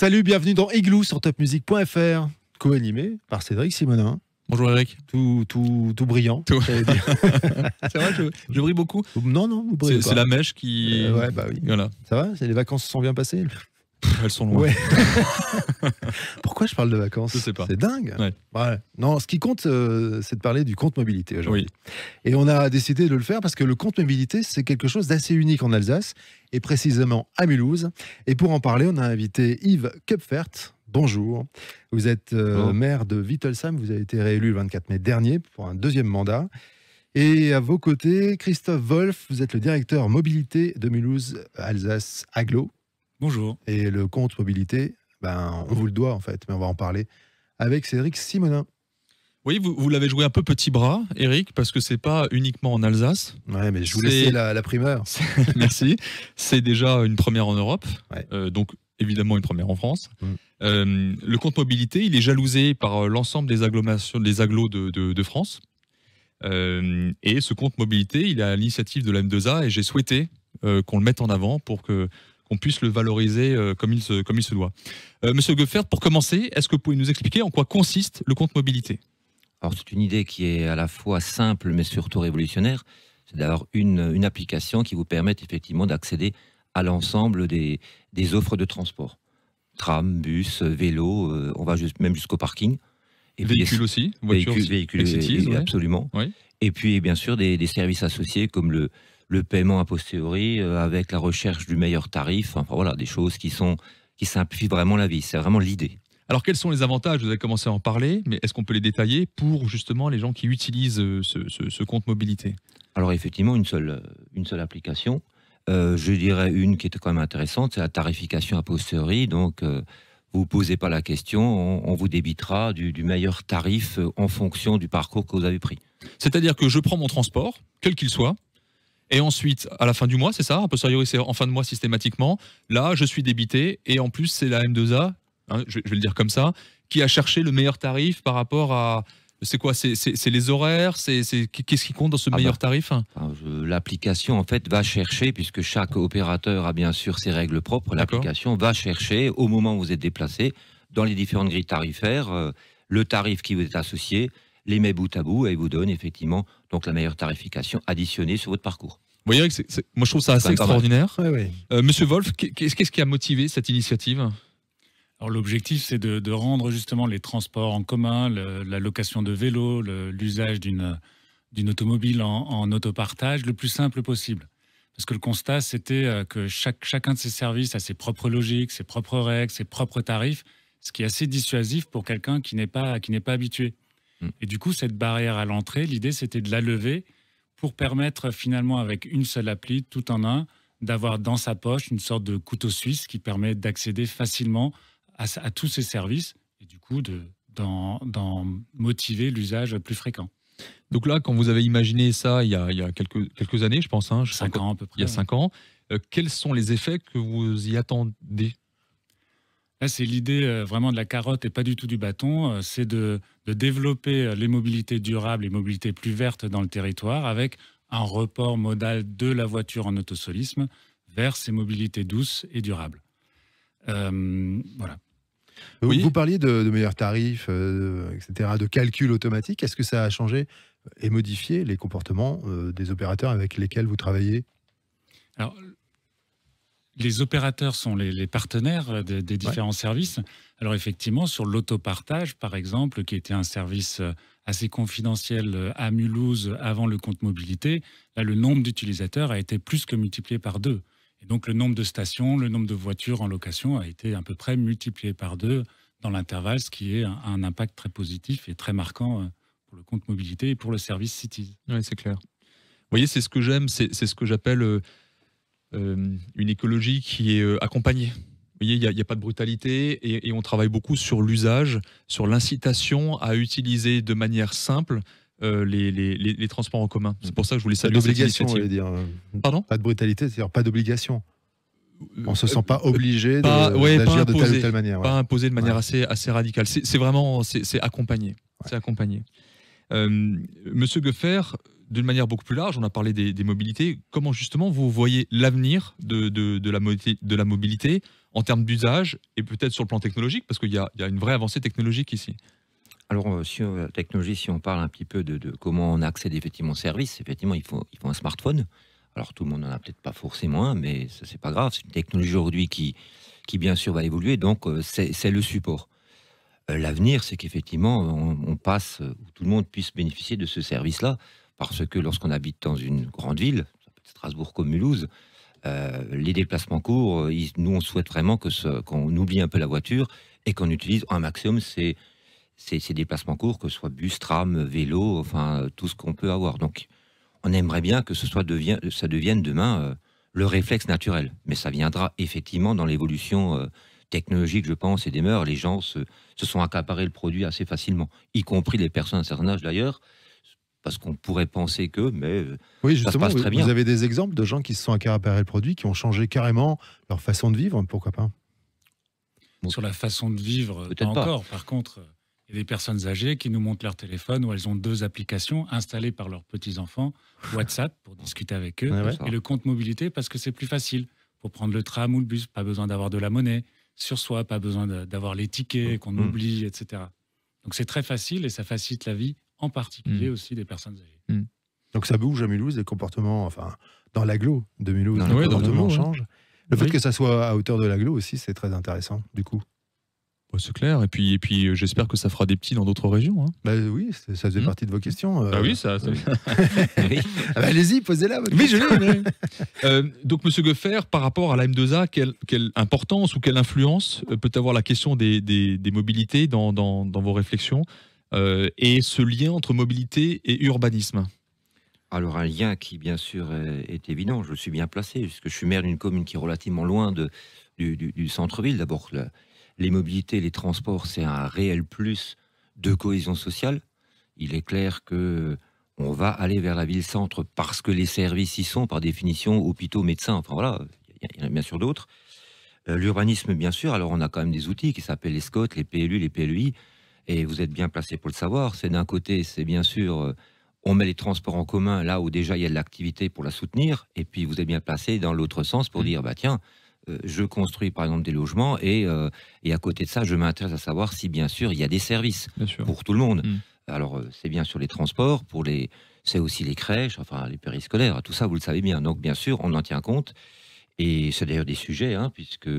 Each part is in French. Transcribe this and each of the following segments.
Salut, bienvenue dans Igloo sur topmusic.fr, co-animé par Cédric Simonin. Bonjour Eric. Tout, tout, tout brillant. Tout. c'est vrai, je, brille beaucoup. Non, non, vous brillez. C'est la mèche qui. Euh, ouais, bah oui. Voilà. Ça va Les vacances se sont bien passées elles sont loin. Pourquoi je parle de vacances C'est dingue. Non, ce qui compte, euh, c'est de parler du compte mobilité aujourd'hui. Et on a décidé de le faire parce que le compte mobilité, c'est quelque chose d'assez unique en Alsace et précisément à Mulhouse. Et pour en parler, on a invité Yves Kupfert. Bonjour. Vous êtes euh, maire de Wittelsheim. Vous avez été réélu le 24 mai dernier pour un deuxième mandat. Et à vos côtés, Christophe Wolf, vous êtes le directeur mobilité de Mulhouse Alsace Aglo. Bonjour. Et le compte mobilité, ben, on vous le doit en fait, mais on va en parler avec Cédric Simonin. Oui, vous, vous l'avez joué un peu petit bras, Eric, parce que c'est pas uniquement en Alsace. Ouais, mais je vous laisse la, primeur. Merci. C'est déjà une première en Europe, euh, donc évidemment une première en France. Mm. Euh, le compte mobilité, il est jalousé par euh, l'ensemble des agglomérations, des agglos de, France. et ce compte mobilité, il est à l'initiative de la M2A et j'ai souhaité qu'on le mette en avant pour que qu'on puisse le valoriser euh, comme il se, comme il se doit. Euh, Monsieur Goffert, pour commencer, est-ce que vous pouvez nous expliquer en quoi consiste le compte mobilité Alors c'est une idée qui est à la fois simple mais surtout révolutionnaire. C'est d'avoir une, une, application qui vous permette effectivement d'accéder à l'ensemble des, des, offres de transport. Tram, bus, vélo, euh, on va même jusqu'au parking. Et véhicules aussi, voitures, véhicules, et ouais. absolument. Et puis bien sûr des, des services associés comme le, le paiement a posteriori euh, avec la recherche du meilleur tarif. voilà, des choses qui, sont, qui simplifient vraiment la vie. C'est vraiment l'idée. Alors quels sont les avantages Vous avez commencé à en parler, mais est-ce qu'on peut les détailler pour justement les gens qui utilisent euh, ce, compte mobilité Alors effectivement, une seule, une seule application. Euh, je dirais une qui est quand même intéressante, c'est la tarification a posteriori. Donc vous ne posez pas la question, on, vous débitera du, meilleur tarif en fonction du parcours que vous avez pris. C'est-à-dire que je prends mon transport, quel qu'il soit, et ensuite, à la fin du mois, c'est ça, peu posteriori, c'est en fin de mois systématiquement. Là, je suis débité. Et en plus, c'est la M2A, hein, je, vais le dire comme ça, qui a cherché le meilleur tarif par rapport à. C'est quoi C'est les horaires Qu'est-ce qui compte dans ce ah meilleur bah, tarif ah, L'application, en fait, va chercher, puisque chaque opérateur a bien sûr ses règles propres, l'application va chercher, au moment où vous êtes déplacé, dans les différentes grilles tarifaires, euh, le tarif qui vous est associé, les met bout à bout et vous donne effectivement donc la meilleure tarification additionnée sur votre parcours. Vous voyez, moi je trouve ça assez extraordinaire. Euh, Monsieur Wolf, qu'est-ce qui a motivé cette initiative alors l'objectif, c'est de, rendre justement les transports en commun, la location de vélo, l'usage d'une automobile en, autopartage le plus simple possible. Parce que le constat, c'était euh, que chaque, chacun de ces services a ses propres logiques, ses propres règles, ses propres tarifs, ce qui est assez dissuasif pour quelqu'un qui n'est pas, qui pas habitué. Mm. Et du coup, cette barrière à l'entrée, l'idée, c'était de la lever pour permettre finalement, avec une seule appli, tout en un, d'avoir dans sa poche une sorte de couteau suisse qui permet d'accéder facilement à, tous ces services et du coup d'en de, motiver l'usage plus fréquent. Donc là, quand vous avez imaginé ça il y a, quelques, quelques années, je pense, hein, je cinq ans à peu près, il y a cinq ans, euh, quels sont les effets que vous y attendez Là, c'est l'idée euh, vraiment de la carotte et pas du tout du bâton. Euh, c'est de, développer euh, les mobilités durables, et mobilités plus vertes dans le territoire avec un report modal de la voiture en autosolisme vers ces mobilités douces et durables. voilà. Vous parliez de, meilleurs tarifs, etc., de calcul automatique. Est-ce que ça a changé et modifié les comportements des opérateurs avec lesquels vous travaillez les opérateurs sont les, partenaires des différents services. Alors effectivement, sur l'autopartage, par exemple, qui était un service euh, assez confidentiel euh, à Mulhouse avant le compte mobilité, là, le nombre d'utilisateurs a été plus que multiplié par deux. Et donc le nombre de stations, le nombre de voitures en location a été à peu près multiplié par deux dans l'intervalle, ce qui est un, impact très positif et très marquant euh, pour le compte mobilité et pour le service Cities. Oui, c'est clair. Vous voyez, c'est ce que j'aime, c'est ce que j'appelle... Euh, une écologie qui est euh, accompagnée. Vous voyez, il n'y a, pas de brutalité et, on travaille beaucoup sur l'usage, sur l'incitation à utiliser de manière simple euh, les, transports en commun. C'est pour ça que je voulais saluer L'obligation, d'obligation, cette dire. Pardon Pas de brutalité, c'est-à-dire pas d'obligation. On se sent pas obligé de, d'agir de telle ou telle manière. Pas imposé de manière assez, assez radicale. C'est, vraiment, c'est, accompagné. C'est accompagné. Monsieur Goefer d'une manière beaucoup plus large, on a parlé des, mobilités. Comment justement vous voyez l'avenir de, la de, la mobilité en termes d'usage et peut-être sur le plan technologique, parce qu'il y, a une vraie avancée technologique ici alors, euh, sur la euh, technologie, si on parle un petit peu de, comment on accède effectivement au service, effectivement, il faut, il faut un smartphone. Alors, tout le monde n'en a peut-être pas forcément un, mais ce n'est pas grave. C'est une technologie aujourd'hui qui, qui, bien sûr, va évoluer. Donc, euh, c'est le support l'avenir, c'est qu'effectivement, on, on, passe, tout le monde puisse bénéficier de ce service-là parce que lorsqu'on habite dans une grande ville, Strasbourg comme Mulhouse, euh, les déplacements courts, euh, nous on souhaite vraiment que qu'on oublie un peu la voiture et qu'on utilise un maximum ces, ces, déplacements courts, que ce soit bus, tram, vélo, enfin tout ce qu'on peut avoir. Donc on aimerait bien que ce soit devient, ça devienne demain euh, le réflexe naturel, mais ça viendra effectivement dans l'évolution technologique, je pense, et des mœurs. Les gens se, se, sont accaparés le produit assez facilement, y compris les personnes à certain âge d'ailleurs parce qu'on pourrait penser que, mais euh, oui, justement, ça passe très vous, Vous avez des exemples de gens qui se sont accaparés le produit, qui ont changé carrément leur façon de vivre, pourquoi pas Sur la façon de vivre, pas, encore. Par contre, il y a des personnes âgées qui nous montrent leur téléphone où elles ont deux applications installées par leurs petits-enfants, WhatsApp pour discuter avec eux, et le compte mobilité parce que c'est plus facile pour prendre le tram ou le bus, pas besoin d'avoir de la monnaie sur soi, pas besoin d'avoir les tickets mmh. qu'on oublie, etc. Donc c'est très facile et ça facilite la vie en particulier mm. aussi des personnes âgées. Mm. Donc ça bouge à Mulhouse, les comportements, enfin, dans l'aglo de Mulhouse, les comportements changent. Le fait que ça soit à hauteur de l'aglo aussi, c'est très intéressant, du coup. c'est clair, et puis, et puis euh, j'espère que ça fera des petits dans d'autres régions. Hein. Bah, oui, ça faisait mm. partie de vos questions. Euh. Ah oui, ça. Ah bah, allez-y, posez-la. Oui, je l'ai. Euh, donc, Monsieur Goeffer, par rapport à la M2A, quelle, importance ou quelle influence peut avoir la question des, mobilités dans, dans vos réflexions euh, et ce lien entre mobilité et urbanisme alors un lien qui bien sûr est évident, je suis bien placé, puisque je suis maire d'une commune qui est relativement loin de, du, centre-ville. D'abord, les mobilités, les transports, c'est un réel plus de cohésion sociale. Il est clair que on va aller vers la ville-centre parce que les services y sont, par définition, hôpitaux, médecins, enfin voilà, il y en a bien sûr d'autres. Euh, l'urbanisme, bien sûr, alors on a quand même des outils qui s'appellent les SCOT, les PLU, les PLUI, e et vous êtes bien placé pour le savoir, c'est d'un côté, c'est bien sûr, euh, on met les transports en commun là où déjà il y a de l'activité pour la soutenir, et puis vous êtes bien placé dans l'autre sens pour mmh. dire, bah tiens, euh, je construis par exemple des logements, et, euh, et à côté de ça, je m'intéresse à savoir si bien sûr il y a des services pour tout le monde. Mmh. Alors c'est bien sûr les transports, pour les, c'est aussi les crèches, enfin les périscolaires, tout ça vous le savez bien. Donc bien sûr, on en tient compte, et c'est d'ailleurs des sujets, hein, puisque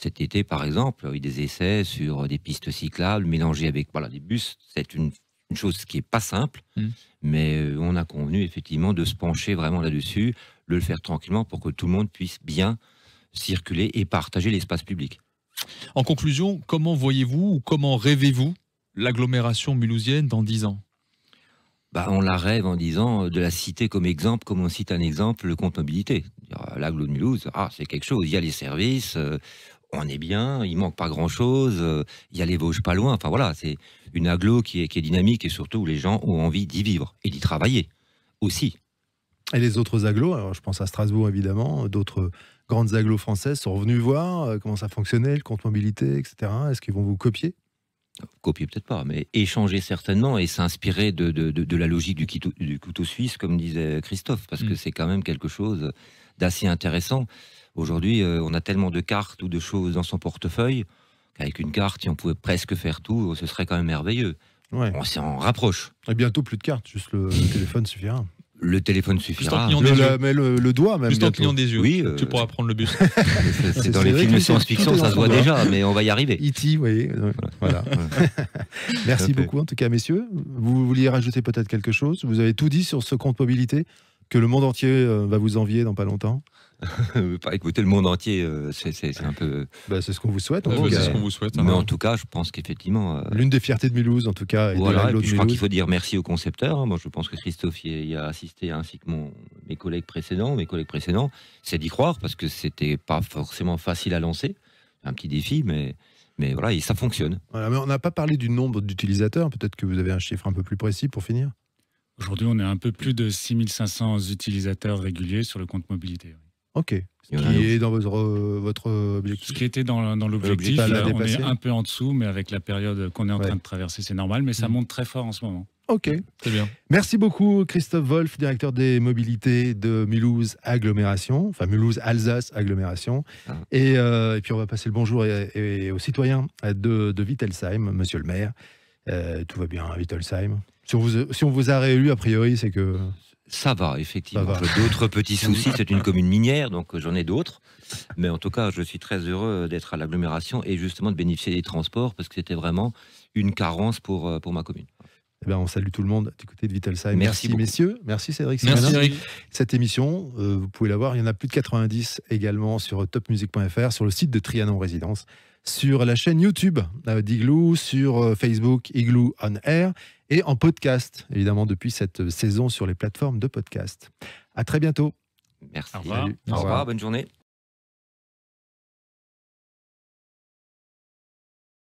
cet été, par exemple, il y a eu des essais sur des pistes cyclables mélangées avec voilà, des bus. C'est une, chose qui n'est pas simple, mm. mais euh, on a convenu effectivement de se pencher vraiment là-dessus, de le faire tranquillement pour que tout le monde puisse bien circuler et partager l'espace public. En conclusion, comment voyez-vous ou comment rêvez-vous l'agglomération mulhousienne dans 10 ans bah, on la rêve en disant euh, de la citer comme exemple, comme on cite un exemple, le compte mobilité. Euh, l'agglomération de ah, c'est quelque chose, il y a les services, on est bien, il manque pas grand-chose, euh, il y a les Vosges pas loin. Enfin voilà, c'est une aglo qui est, dynamique et surtout où les gens ont envie d'y vivre et d'y travailler aussi. Et les autres aglo alors je pense à Strasbourg évidemment, d'autres grandes aglos françaises sont revenus voir euh, comment ça fonctionnait, le compte mobilité, etc. Est-ce qu'ils vont vous copier Copier peut-être pas, mais échanger certainement et s'inspirer de, la logique du, couteau suisse, comme disait Christophe, parce mm. que c'est quand même quelque chose d'assez intéressant. Aujourd'hui, euh, on a tellement de cartes ou de choses dans son portefeuille qu'avec une carte, si on pouvait presque faire tout, ce serait quand même merveilleux. On s'en rapproche. Et bientôt plus de cartes, juste le, téléphone suffira. Le téléphone suffira. Le, le, doigt même. Juste en clignant des yeux. Oui, euh, Tu pourras prendre le bus. c'est dans les films de science-fiction, ça se voit déjà, mais on va y arriver. E.T., vous voyez. Voilà. Merci beaucoup en tout cas, messieurs. Vous vouliez rajouter peut-être quelque chose Vous avez tout dit sur ce compte mobilité que le monde entier euh, va vous envier dans pas longtemps pas bah, écouter le monde entier, euh, c'est un peu. Bah, c'est ce qu'on vous souhaite. En euh, vous souhaite. Mais en tout cas, je pense qu'effectivement. L'une des fiertés de Mulhouse, en tout cas. Et voilà, je crois qu'il faut dire merci au concepteur. Hein. Moi, je pense que Christophe y a assisté ainsi que mes collègues précédents. Mes collègues précédents, c'est d'y croire parce que c'était pas forcément facile à lancer. Un petit défi, mais. Mais voilà, et ça fonctionne. mais on n'a pas parlé du nombre d'utilisateurs. Peut-être que vous avez un chiffre un peu plus précis pour finir. Aujourd'hui, on est un peu plus de 6500 utilisateurs réguliers sur le compte mobilité. OK. Ce qui est dans euh, votre, objectif Ce qui était dans, dans l'objectif, on est un peu en dessous, mais avec la période qu'on est en train de traverser, c'est normal, mais ça mm. monte très fort en ce moment. Ok. Très bien. Merci beaucoup, Christophe Wolf, directeur des mobilités de Mulhouse Agglomération, enfin Mulhouse Alsace Agglomération. Ah. Euh, et, puis on va passer le bonjour et, aux citoyens de, de Wittelsheim, monsieur le maire. Euh, tout va bien à Wittelsheim si on vous, a réélu, a priori, c'est que. Ça va, effectivement. D'autres petits soucis, c'est une commune minière, donc j'en ai d'autres. Mais en tout cas, je suis très heureux d'être à l'agglomération et justement de bénéficier des transports parce que c'était vraiment une carence pour, euh, pour ma commune. Eh ben, on salue tout le monde du côté de Vittelsheim Merci, Merci messieurs. Merci Cédric. Merci Cette émission, euh, vous pouvez la voir. Il y en a plus de 90 également sur topmusic.fr, sur le site de Trianon Résidence, sur la chaîne YouTube euh, d'Igloo, sur euh, Facebook Igloo On Air et en podcast, évidemment, depuis cette saison sur les plateformes de podcast. À très bientôt. Merci. Au revoir. Bonne journée.